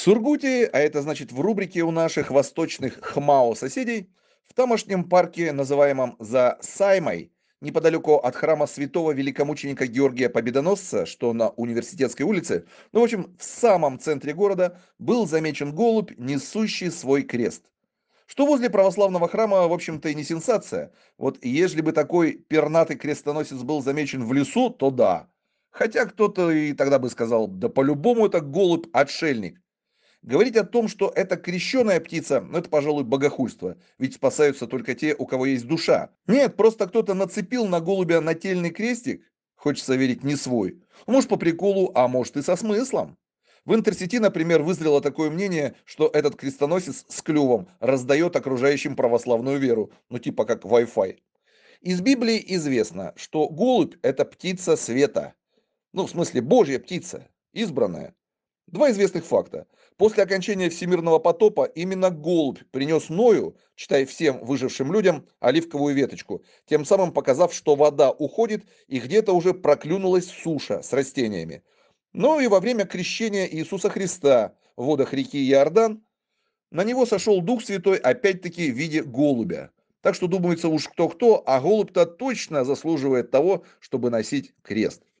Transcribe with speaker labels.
Speaker 1: Сургуте, а это значит в рубрике у наших восточных хмао-соседей, в тамошнем парке, называемом «За Саймой», неподалеку от храма святого великомученика Георгия Победоносца, что на университетской улице, ну, в общем, в самом центре города был замечен голубь, несущий свой крест. Что возле православного храма, в общем-то, и не сенсация. Вот если бы такой пернатый крестоносец был замечен в лесу, то да. Хотя кто-то и тогда бы сказал, да по-любому это голубь-отшельник. Говорить о том, что это крещенная птица, ну это, пожалуй, богохульство, ведь спасаются только те, у кого есть душа. Нет, просто кто-то нацепил на голубя нательный крестик, хочется верить, не свой. Может, по приколу, а может и со смыслом. В Интерсети, например, вызрело такое мнение, что этот крестоносец с клювом раздает окружающим православную веру, ну типа как Wi-Fi. Из Библии известно, что голубь – это птица света. Ну, в смысле, Божья птица, избранная. Два известных факта. После окончания Всемирного потопа именно голубь принес Ною, читай всем выжившим людям, оливковую веточку, тем самым показав, что вода уходит и где-то уже проклюнулась суша с растениями. Но ну и во время крещения Иисуса Христа в водах реки Иордан на него сошел Дух Святой опять-таки в виде голубя. Так что думается уж кто-кто, а голубь-то точно заслуживает того, чтобы носить крест.